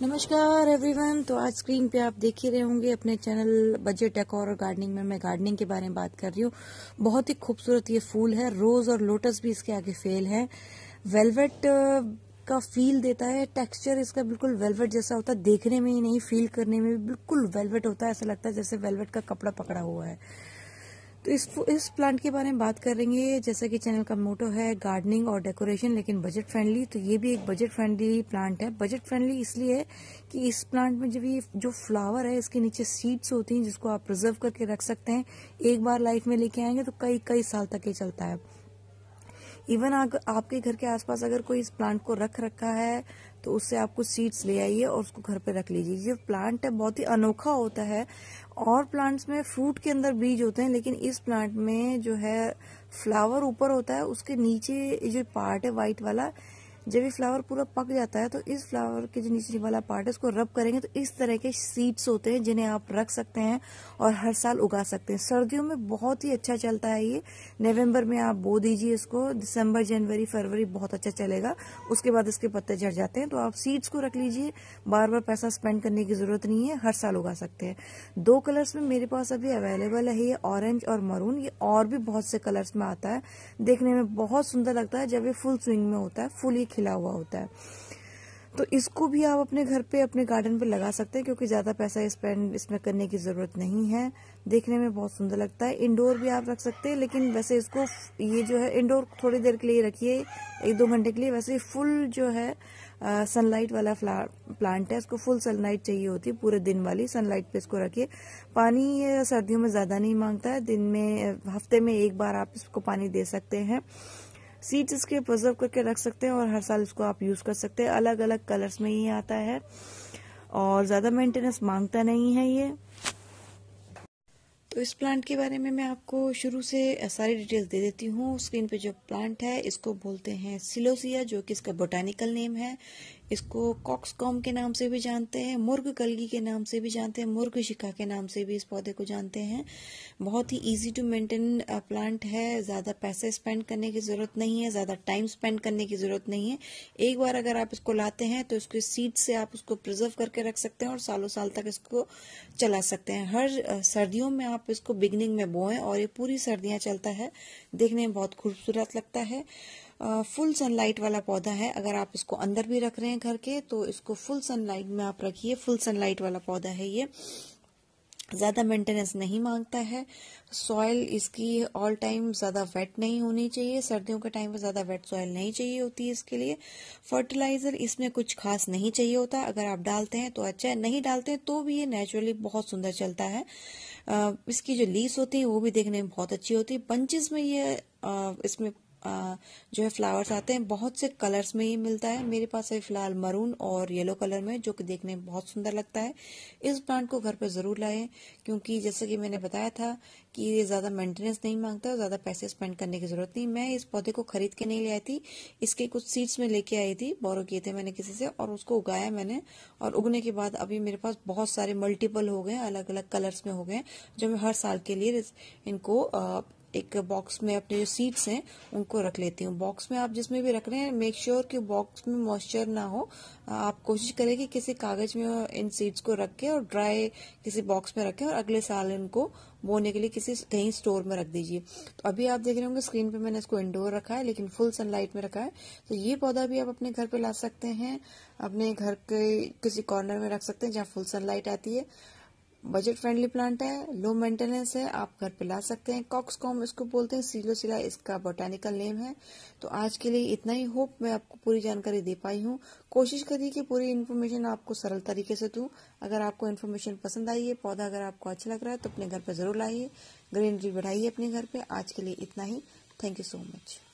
नमस्कार एवरीवन तो आज स्क्रीन पे आप देख ही रहे होंगे अपने चैनल बजट एकोर और गार्डनिंग में मैं गार्डनिंग के बारे में बात कर रही हूँ बहुत ही खूबसूरत ये फूल है रोज और लोटस भी इसके आगे फेल है वेलवेट का फील देता है टेक्सचर इसका बिल्कुल वेलवेट जैसा होता है देखने में ही नहीं फील करने में भी बिल्कुल वेलवेट होता है ऐसा लगता है जैसे वेलवेट का कपड़ा पकड़ा हुआ है तो इस इस प्लांट के बारे में बात करेंगे जैसा कि चैनल का मोटो है गार्डनिंग और डेकोरेशन लेकिन बजट फ्रेंडली तो ये भी एक बजट फ्रेंडली प्लांट है बजट फ्रेंडली इसलिए है कि इस प्लांट में जब ये जो फ्लावर है इसके नीचे सीड्स होती हैं जिसको आप प्रिजर्व करके रख सकते हैं एक बार लाइफ में लेके आएंगे तो कई कई साल तक ये चलता है इवन आपके घर के आसपास अगर कोई इस प्लांट को रख रखा है तो उससे आप कुछ सीड्स ले आइए और उसको घर पे रख लीजिए ये प्लांट है बहुत ही अनोखा होता है और प्लांट्स में फ्रूट के अंदर बीज होते हैं लेकिन इस प्लांट में जो है फ्लावर ऊपर होता है उसके नीचे जो पार्ट है व्हाइट वाला जब ये फ्लावर पूरा पक जाता है तो इस फ्लावर के जो नीचे वाला पार्ट है उसको रब करेंगे तो इस तरह के सीड्स होते हैं जिन्हें आप रख सकते हैं और हर साल उगा सकते हैं सर्दियों में बहुत ही अच्छा चलता है ये नवंबर में आप बो दीजिए इसको दिसंबर जनवरी फरवरी बहुत अच्छा चलेगा उसके बाद इसके पत्ते झड़ जाते हैं तो आप सीड्स को रख लीजिए बार बार पैसा स्पेंड करने की ज़रूरत नहीं है हर साल उगा सकते हैं दो कलर्स में मेरे पास अभी अवेलेबल है ये ऑरेंज और मरून ये और भी बहुत से कलर्स में आता है देखने में बहुत सुंदर लगता है जब ये फुल स्विंग में होता है फुल ये खिला हुआ होता है तो इसको भी आप अपने घर पे अपने गार्डन पे लगा सकते हैं क्योंकि ज़्यादा पैसा स्पेंड इसमें करने की ज़रूरत नहीं है देखने में बहुत सुंदर लगता है इंडोर भी आप रख सकते हैं लेकिन वैसे इसको ये जो है इंडोर थोड़ी देर के लिए रखिए एक दो घंटे के लिए वैसे फुल जो है सनलाइट वाला प्लांट है इसको फुल सनलाइट चाहिए होती है पूरे दिन वाली सनलाइट पे इसको रखिए पानी ये सर्दियों में ज़्यादा नहीं मांगता है दिन में हफ्ते में एक बार आप इसको पानी दे सकते हैं सीड्स इसके प्रिजर्व करके रख सकते हैं और हर साल इसको आप यूज़ कर सकते हैं अलग अलग कलर्स में ये आता है और ज़्यादा मेंटेनेंस मांगता नहीं है ये तो इस प्लांट के बारे में मैं आपको शुरू से सारी डिटेल्स दे देती हूँ स्क्रीन पे जो प्लांट है इसको बोलते हैं सिलोसिया जो कि इसका बोटानिकल नेम है इसको कॉक्सकॉम के नाम से भी जानते हैं मुर्ग कलगी के नाम से भी जानते हैं मुर्ग शिका के नाम से भी इस पौधे को जानते हैं बहुत ही इजी टू मेंटेन प्लांट है ज़्यादा पैसे स्पेंड करने की ज़रूरत नहीं है ज़्यादा टाइम स्पेंड करने की ज़रूरत नहीं है एक बार अगर आप इसको लाते हैं तो इसके सीड से आप उसको प्रिजर्व करके रख सकते हैं और सालों साल तक इसको चला सकते हैं हर सर्दियों में आप इसको बिगनिंग में बोएं और ये पूरी सर्दियां चलता है देखने में बहुत खूबसूरत लगता है फुल सनलाइट वाला पौधा है अगर आप इसको अंदर भी रख रहे हैं घर के तो इसको फुल सनलाइट में आप रखिए फुल सनलाइट वाला पौधा है ये ज़्यादा मेंटेनेंस नहीं मांगता है सॉयल इसकी ऑल टाइम ज़्यादा वेट नहीं होनी चाहिए सर्दियों के टाइम पर ज़्यादा वेट सॉयल नहीं चाहिए होती है इसके लिए फर्टिलाइज़र इसमें कुछ खास नहीं चाहिए होता अगर आप डालते हैं तो अच्छा है नहीं डालते हैं तो भी ये नेचुरली बहुत सुंदर चलता है इसकी जो लीस होती है वो भी देखने में बहुत अच्छी होती है पंचिस में ये इसमें जो है फ्लावर्स आते हैं बहुत से कलर्स में ही मिलता है मेरे पास अभी फिलहाल मरून और येलो कलर में जो कि देखने में बहुत सुंदर लगता है इस प्लांट को घर पर ज़रूर लाएं क्योंकि जैसे कि मैंने बताया था कि ये ज़्यादा मेंटेनेंस नहीं मांगता और ज़्यादा पैसे स्पेंड करने की ज़रूरत नहीं मैं इस पौधे को खरीद के नहीं ले आई थी इसके कुछ सीड्स में लेके आई थी बोरो किए थे मैंने किसी से और उसको उगाया मैंने और उगने के बाद अभी मेरे पास बहुत सारे मल्टीपल हो गए अलग अलग कलर्स में हो गए जो मैं हर साल के लिए इनको एक बॉक्स में अपने जो सीड्स हैं उनको रख लेती हूँ बॉक्स में आप जिसमें भी रख रहे हैं मेक श्योर sure कि बॉक्स में मॉइस्चर ना हो आप कोशिश करें कि किसी कागज में इन सीड्स को रख के और ड्राई किसी बॉक्स में रखें और अगले साल इनको बोने के लिए किसी कहीं स्टोर में रख दीजिए तो अभी आप देख रहे होंगे स्क्रीन पे मैंने इसको इंडोर रखा है लेकिन फुल सनलाइट में रखा है तो ये पौधा भी आप अपने घर पे ला सकते हैं अपने घर के किसी कॉर्नर में रख सकते हैं जहाँ फुल सनलाइट आती है बजट फ्रेंडली प्लांट है लो मेंटेनेंस है आप घर पे ला सकते हैं कॉक्सकॉम इसको बोलते हैं सिला इसका बोटानिकल नेम है तो आज के लिए इतना ही होप मैं आपको पूरी जानकारी दे पाई हूँ कोशिश करिए कि पूरी इन्फॉर्मेशन आपको सरल तरीके से दूँ अगर आपको इन्फॉर्मेशन पसंद आई है पौधा अगर आपको अच्छा लग रहा है तो अपने घर पर जरूर लाइए ग्रीनरी बढ़ाइए अपने घर पर आज के लिए इतना ही थैंक यू सो मच